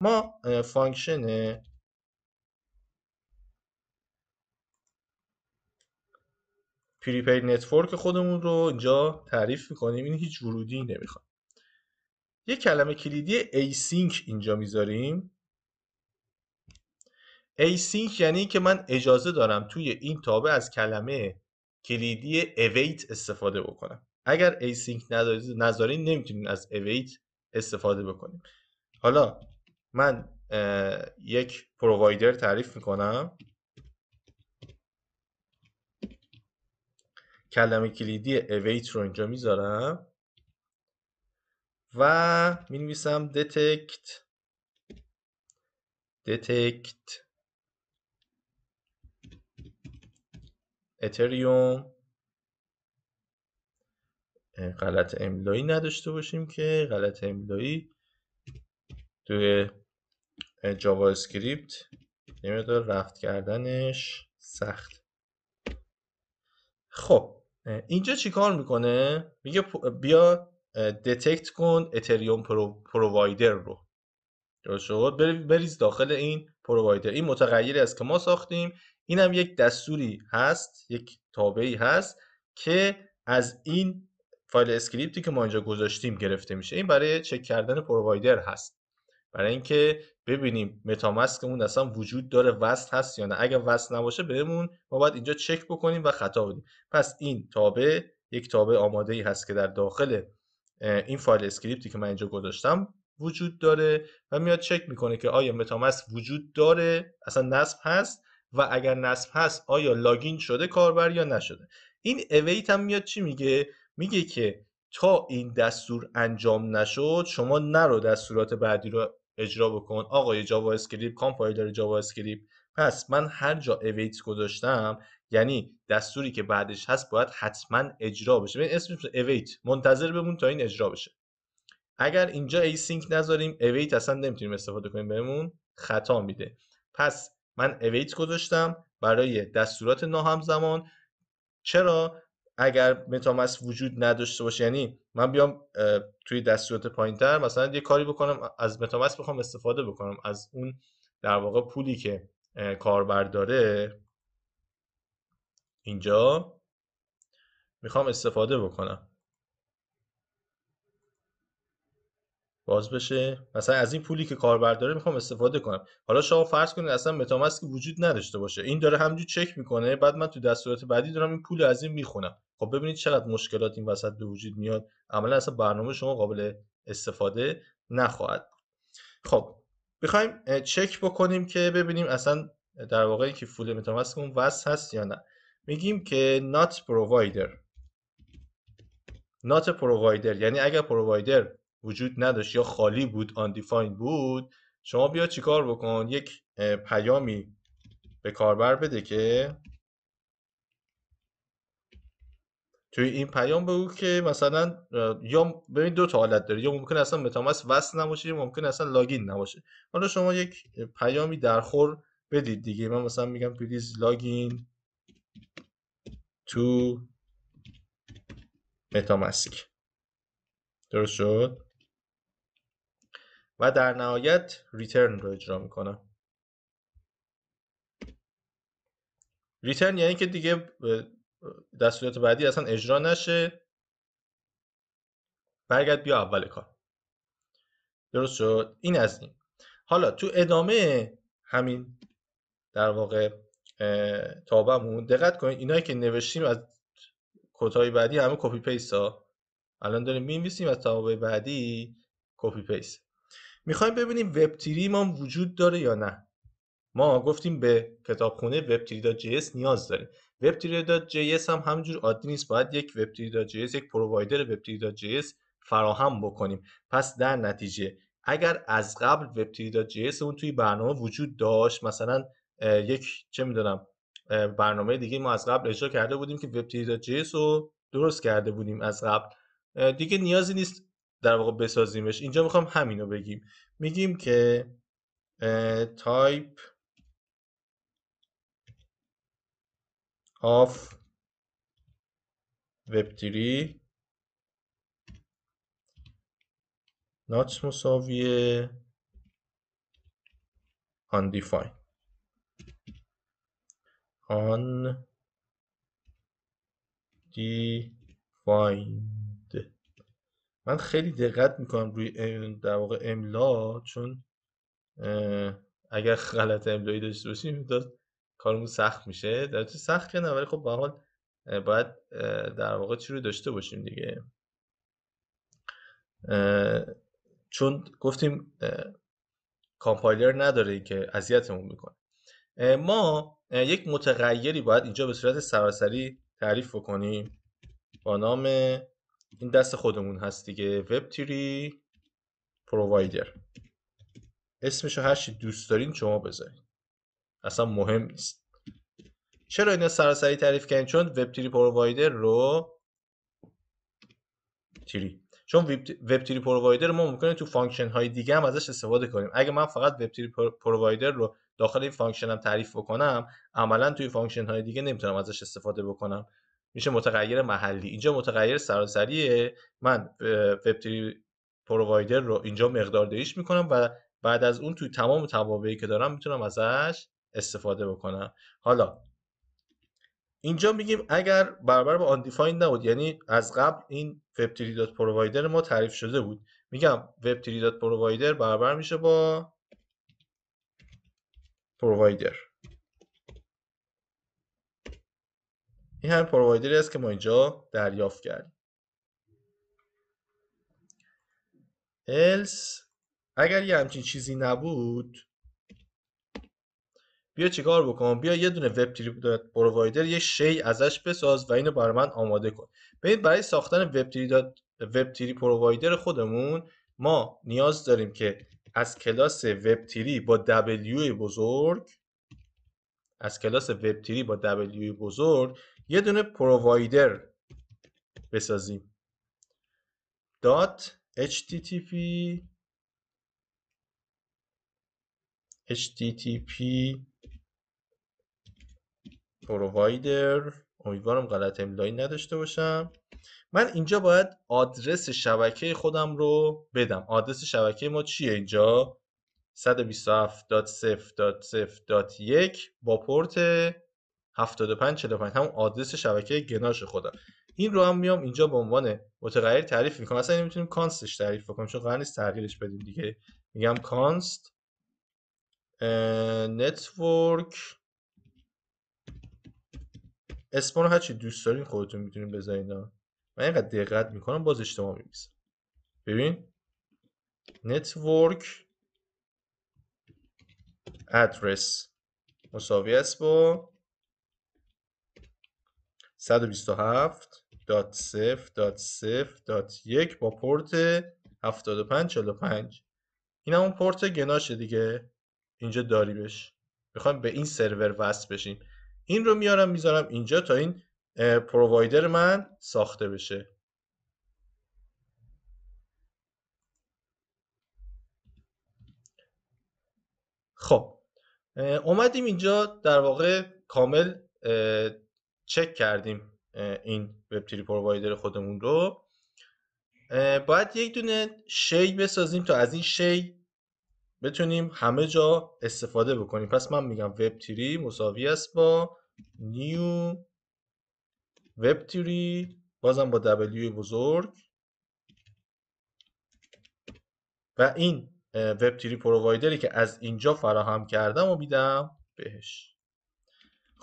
ما فانکشن پریپید نتورک خودمون رو اینجا تعریف میکنیم این هیچ ورودی نمیخواد یه کلمه کلیدی async اینجا میذاریم async یعنی که من اجازه دارم توی این تابه از کلمه کلیدی await استفاده بکنم اگر async ندارید نذارین نمیتونیم از await استفاده بکنیم حالا من یک پرووایدر تعریف میکنم کلمه کلیدی await رو اینجا میذارم و می نویسم detect detect اتریوم غلط املایی نداشته باشیم که غلط املایی توی جاوا اسکریپت نمیدار رفت کردنش سخت خب اینجا چیکار میکنه میگه بیا دتکت کن اتریوم پرو، پرووایدر رو درست شد بریز داخل این پرووایدر این متغیری است که ما ساختیم این هم یک دستوری هست یک تابعی هست که از این فایل اسکریپتی که ما اینجا گذاشتیم گرفته میشه این برای چک کردن پرووایدر هست برای اینکه ببینیم متامسکمون اصلا وجود داره وست هست یا نه اگر وصل نباشه بهمون ما باید اینجا چک بکنیم و خطا بدیم پس این تابع یک تابع آماده ای هست که در داخل این فایل اسکریپتی که من اینجا گذاشتم وجود داره و میاد چک میکنه که آیا متامسک وجود داره اصلا نصب هست و اگر نصب هست آیا لاگین شده کاربر یا نشده این اویت هم میاد چی میگه میگه که تا این دستور انجام نشد شما نرو دستورات بعدی رو اجرا بکن آقای جاوا اسکریپت کامپایلر جاوا اسکریپت پس من هر جا اویت گذاشتم یعنی دستوری که بعدش هست باید حتما اجرا بشه ببین اسمش اویت منتظر بمون تا این اجرا بشه اگر اینجا ای سینک نذاریم اویت اصلا نمیتونیم استفاده کنیم بهمون خطا میده پس من await گذاشتم برای دستورات ناهمزمان چرا اگر متامس وجود نداشته باشه یعنی من بیام توی دستورات تر مثلا یه کاری بکنم از متامس بخوام استفاده بکنم از اون در واقع پولی که کاربر داره اینجا میخوام استفاده بکنم باز بشه مثلا از این پولی که کاربر داره میخوام استفاده کنم حالا شما فرض کنید اصلا که وجود نداشته باشه این داره همجور چک میکنه بعد من تو دستورات بعدی دارم این پول از این میخونم خب ببینید چقدر مشکلات این وسط به وجود میاد عملا اصلا برنامه شما قابل استفاده نخواهد خب میخوایم چک بکنیم که ببینیم اصلا در واقع که فول متامسک اون وصل هست یا نه میگیم که نات provider نات provider یعنی اگر پرووایدر وجود نداشت یا خالی بود آندیفاین بود شما بیا چیکار بکن یک پیامی به کاربر بده که توی این پیام بگو که مثلا یا ببین دو تا حالت داره یا ممکن اصلا متامس وصل نباشه یا ممکن اصلا لاگین نباشه حالا شما یک پیامی درخور بدید دیگه من مثلا میگم پلیز لاگین تو متامسک درست شد و در نهایت ریترن رو اجرا میکنم ریترن یعنی که دیگه دستورات بعدی اصلا اجرا نشه برگرد بیا اول کار درست شد این از این حالا تو ادامه همین در واقع تابمون دقت کنید اینایی که نوشتیم از کدهای بعدی همه کپی پیست ها الان داریم می‌نویسیم از تابه بعدی کپی پیست میخوایم ببینیم وب ما وجود داره یا نه ما گفتیم به کتابخونه web3.js نیاز داریم web3.js هم همجور عادی نیست باید یک web3.js یک پرووایدر web3.js فراهم بکنیم پس در نتیجه اگر از قبل web3.js اون توی برنامه وجود داشت مثلا یک چه میدونم برنامه دیگه ما از قبل اجرا کرده بودیم که web3.js رو درست کرده بودیم از قبل دیگه نیازی نیست در واقع بسازیمش اینجا میخوام رو بگیم میگیم که تایپ آف وب3 نات مساویه undefined undefined من خیلی دقت میکنم روی در واقع املا چون اگر غلط املایی داشته باشیم کارمون سخت میشه در سخت که نه ولی خب به حال باید در واقع چی رو داشته باشیم دیگه چون گفتیم کامپایلر نداره که اذیتمون میکنه ما یک متغیری باید اینجا به صورت سراسری تعریف بکنیم با نام این دست خودمون هست دیگه وب تیری پرووایدر اسمشو هر چی دوست دارین شما بذارین اصلا مهم نیست چرا اینا سراسری تعریف کردن چون وب تیری پرووایدر رو تیری چون وب تیری پرووایدر ما ممکنه تو فانکشن های دیگه هم ازش استفاده کنیم اگه من فقط وب تیری پرووایدر رو داخل این فانکشن هم تعریف بکنم عملا توی فانکشن های دیگه نمیتونم ازش استفاده بکنم میشه متغیر محلی اینجا متغیر سراسریه من وب پرووایدر رو اینجا مقدار مقداردهیش میکنم و بعد از اون توی تمام توابعی که دارم میتونم ازش استفاده بکنم حالا اینجا میگیم اگر برابر با Undefined نبود یعنی از قبل این وب دات پرووایدر ما تعریف شده بود میگم وب دات پرووایدر برابر میشه با پرووایدر این همه پرووایدری است که ما اینجا دریافت کردیم else اگر یه همچین چیزی نبود بیا چیکار بکن بیا یه دونه وب دات پرووایدر یه شی ازش بساز و اینو برای من آماده کن ببین برای ساختن وب دات وب تری پرووایدر خودمون ما نیاز داریم که از کلاس وب تری با دبلیو بزرگ از کلاس وب تری با دبلیو بزرگ یه دونه پرووایدر بسازیم http http پرووایدر امیدوارم غلط املایی نداشته باشم من اینجا باید آدرس شبکه خودم رو بدم آدرس شبکه ما چیه اینجا 127.0.0.1 با پورت 7545 همون آدرس شبکه گناش خودم این رو هم میام اینجا به عنوان متغیر تعریف میکنم اصلا نمیتونیم کانستش تعریف بکنیم چون قرار نیست تغییرش بدیم دیگه میگم کانست نتورک اسم رو هرچی دوست دارین خودتون میتونین بذارین من اینقدر دقت میکنم باز اشتباه میمیسم ببین نتورک ادرس مساوی است با 127.0.0.1 با پورت 7545 این همون پورت گناشه دیگه اینجا داری بش میخوایم به این سرور وصل بشیم این رو میارم میذارم اینجا تا این پرووایدر من ساخته بشه خب اومدیم اینجا در واقع کامل چک کردیم این وب تری پرووایدر خودمون رو باید یک دونه شی بسازیم تا از این شی بتونیم همه جا استفاده بکنیم پس من میگم وب تری مساوی است با نیو وب تری بازم با دبلیو بزرگ و این وب تری پرووایدری که از اینجا فراهم کردم و میدم بهش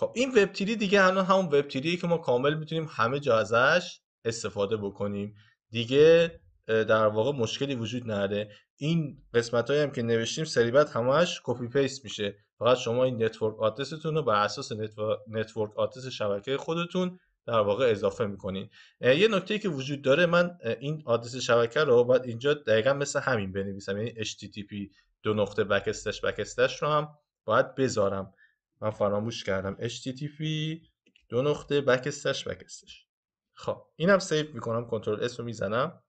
خب این وب تیری دیگه الان همون وب تیریه که ما کامل میتونیم همه جا ازش استفاده بکنیم دیگه در واقع مشکلی وجود نداره این قسمت هایی هم که نوشتیم سریبت همش کپی پیست میشه فقط شما این نتورک آدرستون رو بر اساس نتورک آدرس شبکه خودتون در واقع اضافه میکنین یه نکته که وجود داره من این آدرس شبکه رو باید اینجا دقیقا مثل همین بنویسم یعنی http دو نقطه بکستش بکستش رو هم باید بذارم من فراموش کردم http دو نقطه بکستش بکستش خب اینم سیف میکنم کنترل اس رو میزنم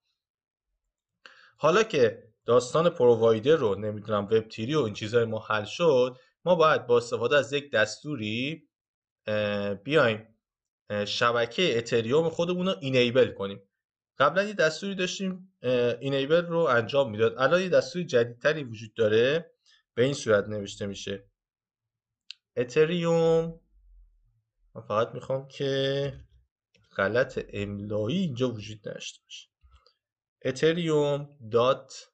حالا که داستان پرووایدر رو نمیدونم وب تیری و این چیزهای ما حل شد ما باید با استفاده از یک دستوری بیایم شبکه اتریوم خودمون رو اینیبل کنیم قبلا یه دستوری داشتیم اینیبل رو انجام میداد الان یه دستوری جدیدتری وجود داره به این صورت نوشته میشه اتریوم من فقط میخوام که غلط املایی اینجا وجود نداشته باشه اتریوم دات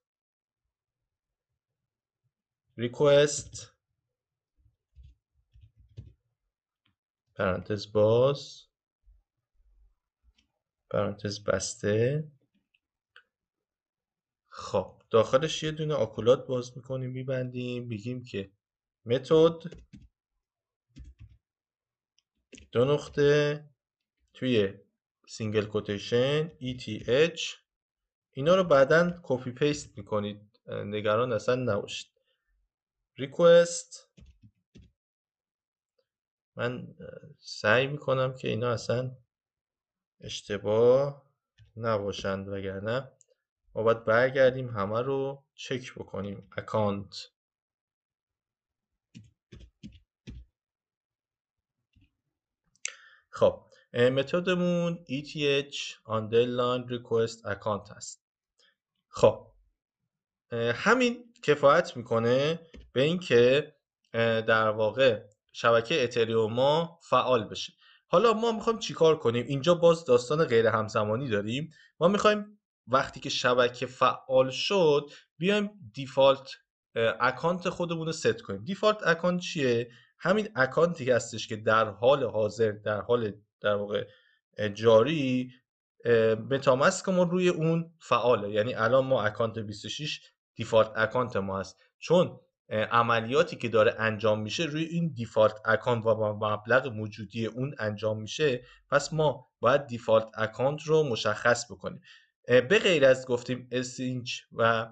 ریکوست پرانتز باز پرانتز بسته خب داخلش یه دونه آکولات باز میکنیم میبندیم بگیم که متد دو نقطه توی سینگل کوتیشن ETH اینا رو بعدا کپی پیست میکنید نگران اصلا نباشید ریکوست من سعی میکنم که اینا اصلا اشتباه نباشند وگرنه ما باید برگردیم همه رو چک بکنیم اکانت خب متدمون ETH underline request account هست خب همین کفایت میکنه به اینکه در واقع شبکه اتریوم ما فعال بشه حالا ما میخوایم چیکار کنیم اینجا باز داستان غیر همزمانی داریم ما میخوایم وقتی که شبکه فعال شد بیایم دیفالت اکانت خودمون رو ست کنیم دیفالت اکانت چیه همین اکانتی هستش که در حال حاضر در حال در واقع جاری متامسک ما روی اون فعاله یعنی الان ما اکانت 26 دیفالت اکانت ما هست چون عملیاتی که داره انجام میشه روی این دیفالت اکانت و مبلغ موجودی اون انجام میشه پس ما باید دیفالت اکانت رو مشخص بکنیم به غیر از گفتیم اسینچ و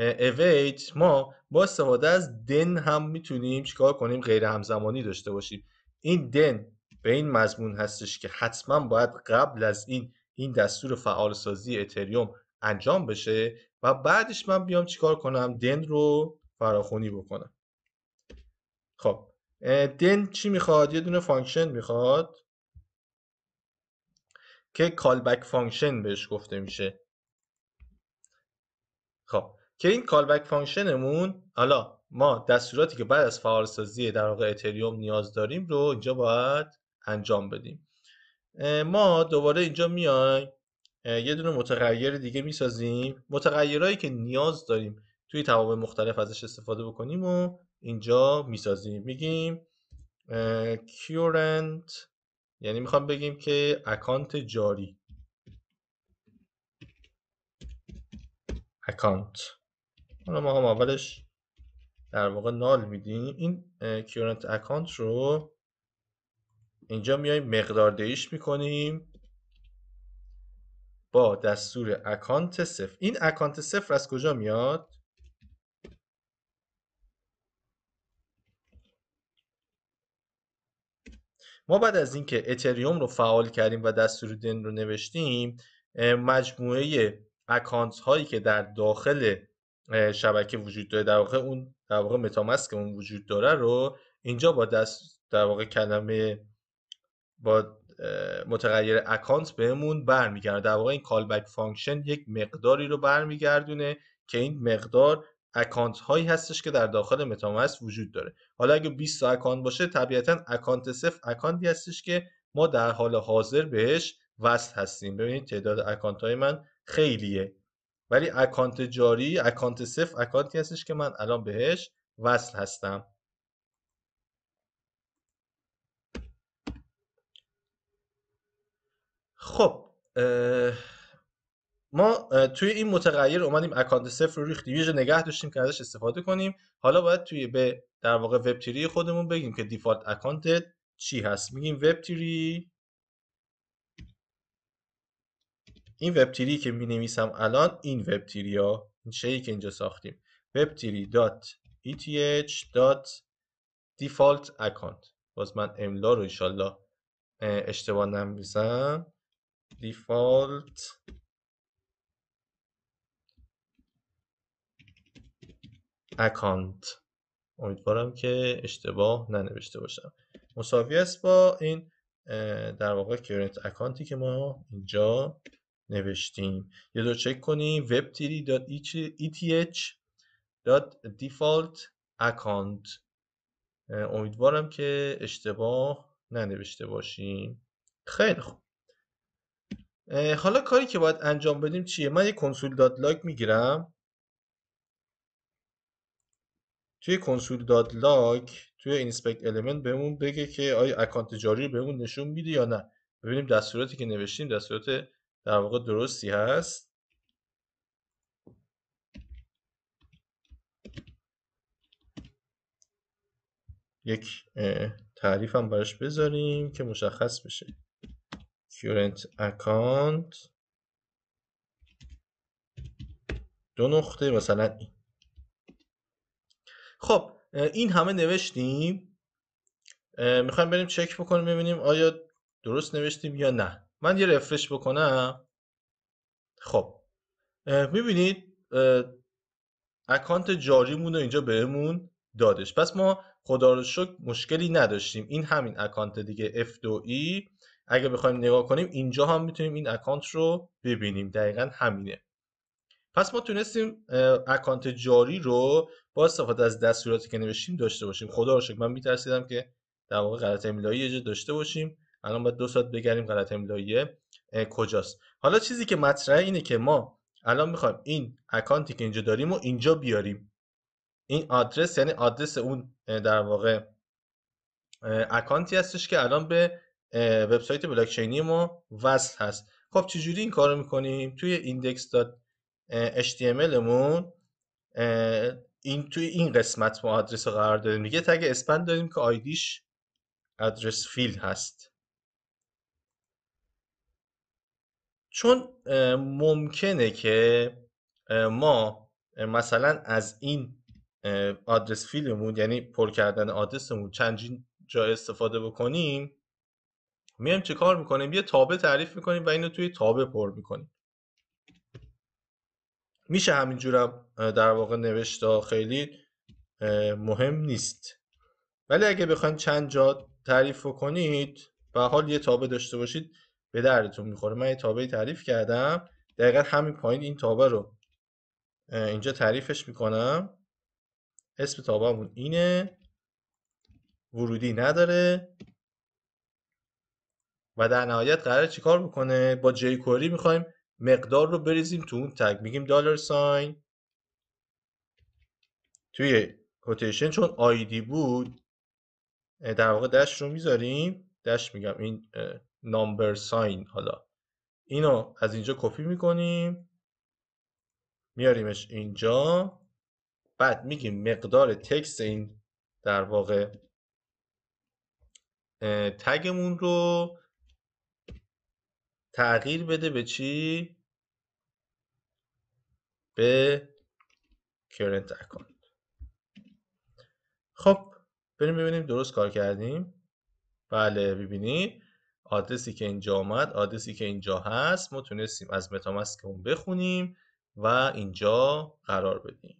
اویت ما با استفاده از دن هم میتونیم چیکار کنیم غیر همزمانی داشته باشیم این دن به این مضمون هستش که حتما باید قبل از این این دستور فعال سازی اتریوم انجام بشه و بعدش من بیام چیکار کنم دن رو فراخونی بکنم خب دن چی میخواد یه دونه فانکشن میخواد که کالبک فانکشن بهش گفته میشه خب که این کالبک فانکشنمون حالا ما دستوراتی که بعد از فعالسازی در واقع اتریوم نیاز داریم رو اینجا باید انجام بدیم ما دوباره اینجا میای یه دونه متغیر دیگه میسازیم متغیرهایی که نیاز داریم توی توابع مختلف ازش استفاده بکنیم و اینجا میسازیم میگیم current یعنی میخوام بگیم که اکانت جاری اکانت حالا ما هم اولش در واقع نال میدیم این کیورنت اکانت رو اینجا میاییم مقدار دهیش میکنیم با دستور اکانت صفر این اکانت صفر از کجا میاد ما بعد از اینکه اتریوم رو فعال کردیم و دستور دن رو نوشتیم مجموعه اکانت هایی که در داخل شبکه وجود داره در واقع اون در واقع متامسک اون وجود داره رو اینجا با دست در واقع کلمه با متغیر اکانت بهمون برمیگرده در واقع این کالبک فانکشن یک مقداری رو برمیگردونه که این مقدار اکانت هایی هستش که در داخل متامسک وجود داره حالا اگه 20 تا اکانت باشه طبیعتا اکانت صفر اکانتی هستش که ما در حال حاضر بهش وصل هستیم ببینید تعداد اکانت های من خیلیه ولی اکانت جاری اکانت صفر اکانتی هستش که من الان بهش وصل هستم خب ما توی این متغیر اومدیم اکانت صفر رو ریختیم یه نگه داشتیم که ازش استفاده کنیم حالا باید توی به در واقع وب تیری خودمون بگیم که دیفالت اکانت چی هست میگیم وب این وب تیری که می نویسم الان این وب ها این شی که اینجا ساختیم وب تیری دات دات دیفالت اکانت باز من املا رو ایشالله اشتباه نمیزم دیفالت اکانت امیدوارم که اشتباه ننوشته باشم مساوی است با این در واقع کرنت اکانتی که ما اینجا نوشتیم یه دو چک کنیم web e default account امیدوارم که اشتباه ننوشته باشیم خیلی خوب حالا کاری که باید انجام بدیم چیه من یه کنسول داد لاگ میگیرم توی کنسول داد لاگ توی اینسپکت المنت بهمون بگه که آیا اکانت جاری بهمون نشون میده یا نه ببینیم دستوراتی که نوشتیم دستورات در واقع درستی هست یک تعریف هم براش بذاریم که مشخص بشه current account دو نقطه مثلا این خب این همه نوشتیم میخوایم بریم چک بکنیم ببینیم آیا درست نوشتیم یا نه من یه رفرش بکنم خب میبینید اکانت جاریمون رو اینجا بهمون دادش پس ما خدا رو شکر مشکلی نداشتیم این همین اکانت دیگه F2E اگه بخوایم نگاه کنیم اینجا هم میتونیم این اکانت رو ببینیم دقیقا همینه پس ما تونستیم اکانت جاری رو با استفاده از دستوراتی که نوشتیم داشته باشیم خدا رو شکر من میترسیدم که در واقع غلط املایی داشته باشیم الان باید دو ساعت بگردیم غلط املاییه کجاست حالا چیزی که مطرح اینه که ما الان میخوایم این اکانتی که اینجا داریم و اینجا بیاریم این آدرس یعنی آدرس اون در واقع اکانتی هستش که الان به وبسایت چینی ما وصل هست خب چجوری این کارو میکنیم توی ایندکس HTML مون این توی این قسمت ما آدرس رو قرار داریم میگه تگ اسپند داریم که آیدیش آدرس فیل هست چون ممکنه که ما مثلا از این آدرس فیلمون یعنی پر کردن آدرسمون چند جا استفاده بکنیم میایم چه کار میکنیم یه تابه تعریف میکنیم و اینو توی تابه پر میکنیم میشه همینجورم در واقع نوشته خیلی مهم نیست ولی اگه بخواید چند جا تعریف کنید و حال یه تابه داشته باشید به دردتون میخوره من یه تابه تعریف کردم دقیقا همین پایین این تابه رو اینجا تعریفش میکنم اسم تابهمون اینه ورودی نداره و در نهایت قرار چیکار بکنه با جیکوری میخوایم مقدار رو بریزیم تو اون تگ میگیم دلار ساین توی کوتیشن چون آیدی بود در واقع دش رو میذاریم دش میگم این نامبر ساین حالا اینو از اینجا کپی میکنیم میاریمش اینجا بعد میگیم مقدار تکست این در واقع تگمون رو تغییر بده به چی؟ به current account خب بریم ببینیم درست کار کردیم بله ببینید آدرسی که اینجا آمد آدرسی که اینجا هست ما تونستیم از که اون بخونیم و اینجا قرار بدیم